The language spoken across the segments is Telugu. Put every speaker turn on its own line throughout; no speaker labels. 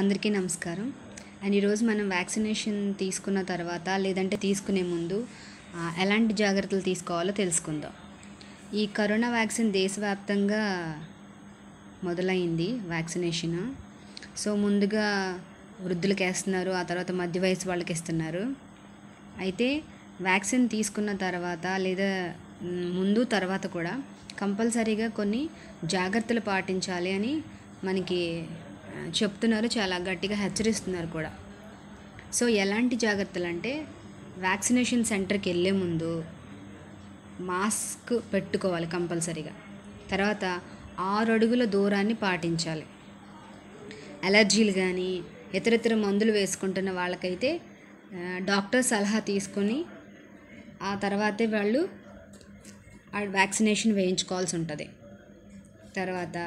అందరికీ నమస్కారం అండ్ ఈరోజు మనం వ్యాక్సినేషన్ తీసుకున్న తర్వాత లేదంటే తీసుకునే ముందు ఎలాంటి జాగ్రత్తలు తీసుకోవాలో తెలుసుకుందాం ఈ కరోనా వ్యాక్సిన్ దేశవ్యాప్తంగా మొదలైంది వ్యాక్సినేషన్ సో ముందుగా వృద్ధులకు వేస్తున్నారు ఆ తర్వాత మధ్య వయసు వాళ్ళకి ఇస్తున్నారు అయితే వ్యాక్సిన్ తీసుకున్న తర్వాత లేదా ముందు తర్వాత కూడా కంపల్సరీగా కొన్ని జాగ్రత్తలు పాటించాలి అని మనకి చెప్తున్నారు చాలా గట్టిగా హెచ్చరిస్తున్నారు కూడా సో ఎలాంటి జాగ్రత్తలు అంటే వ్యాక్సినేషన్ సెంటర్కి వెళ్ళే ముందు మాస్క్ పెట్టుకోవాలి కంపల్సరీగా తర్వాత ఆరు అడుగుల దూరాన్ని పాటించాలి అలర్జీలు కానీ ఇతరితర మందులు వేసుకుంటున్న వాళ్ళకైతే డాక్టర్ సలహా తీసుకొని ఆ తర్వాతే వాళ్ళు వ్యాక్సినేషన్ వేయించుకోవాల్సి ఉంటుంది తర్వాత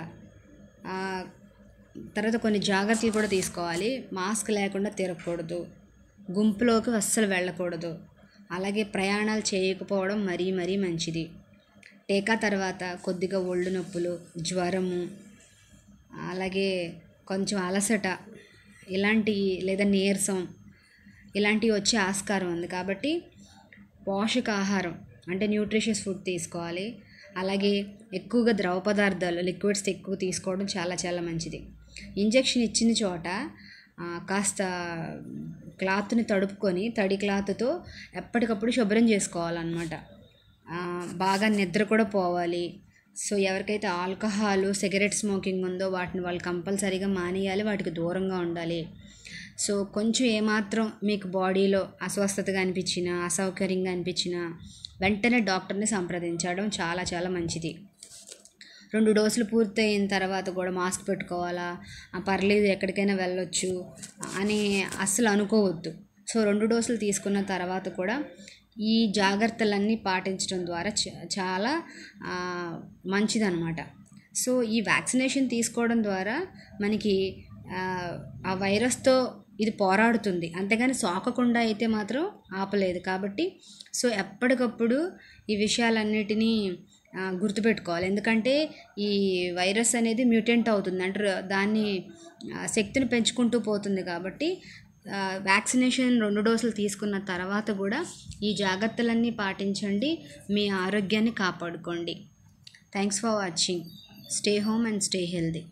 తర్వాత కొన్ని జాగ్రత్తలు కూడా తీసుకోవాలి మాస్క్ లేకుండా తిరగకూడదు గుంపులోకి అస్సలు వెళ్ళకూడదు అలాగే ప్రయాణాలు చేయకపోవడం మరీ మరీ మంచిది టీకా తర్వాత కొద్దిగా ఒళ్ళు నొప్పులు జ్వరము అలాగే కొంచెం అలసట ఇలాంటి లేదా నీరసం ఇలాంటివి వచ్చే ఆస్కారం ఉంది కాబట్టి పోషకాహారం అంటే న్యూట్రిషియస్ ఫుడ్ తీసుకోవాలి అలాగే ఎక్కువగా ద్రవ పదార్థాలు లిక్విడ్స్ ఎక్కువ తీసుకోవడం చాలా చాలా మంచిది ఇంజక్షన్ ఇచ్చిన చోట కాస్త క్లాత్ని తడుపుకొని తడి క్లాత్తో ఎప్పటికప్పుడు శుభ్రం చేసుకోవాలన్నమాట బాగా నిద్ర కూడా పోవాలి సో ఎవరికైతే ఆల్కహాల్ సిగరెట్ స్మోకింగ్ ఉందో వాటిని వాళ్ళు కంపల్సరీగా మానేయాలి వాటికి దూరంగా ఉండాలి సో కొంచెం ఏమాత్రం మీకు బాడీలో అస్వస్థతగా అనిపించినా అసౌకర్యంగా అనిపించినా వెంటనే డాక్టర్ని సంప్రదించడం చాలా చాలా మంచిది రెండు డోసులు పూర్తయిన తర్వాత కూడా మాస్క్ పెట్టుకోవాలా పర్లేదు ఎక్కడికైనా వెళ్ళొచ్చు అని అస్సలు అనుకోవద్దు సో రెండు డోసులు తీసుకున్న తర్వాత కూడా ఈ జాగ్రత్తలన్నీ పాటించడం ద్వారా చాలా మంచిదన్నమాట సో ఈ వ్యాక్సినేషన్ తీసుకోవడం ద్వారా మనకి ఆ వైరస్తో ఇది పోరాడుతుంది అంతేగాని సోకకుండా అయితే మాత్రం ఆపలేదు కాబట్టి సో ఎప్పటికప్పుడు ఈ విషయాలన్నిటినీ గుర్తుపెట్టుకోవాలి ఎందుకంటే ఈ వైరస్ అనేది మ్యూటెంట్ అవుతుంది అంటే దాన్ని శక్తిని పెంచుకుంటూ పోతుంది కాబట్టి వ్యాక్సినేషన్ రెండు డోసులు తీసుకున్న తర్వాత కూడా ఈ జాగ్రత్తలన్నీ పాటించండి మీ ఆరోగ్యాన్ని కాపాడుకోండి thanks for watching stay home and stay healthy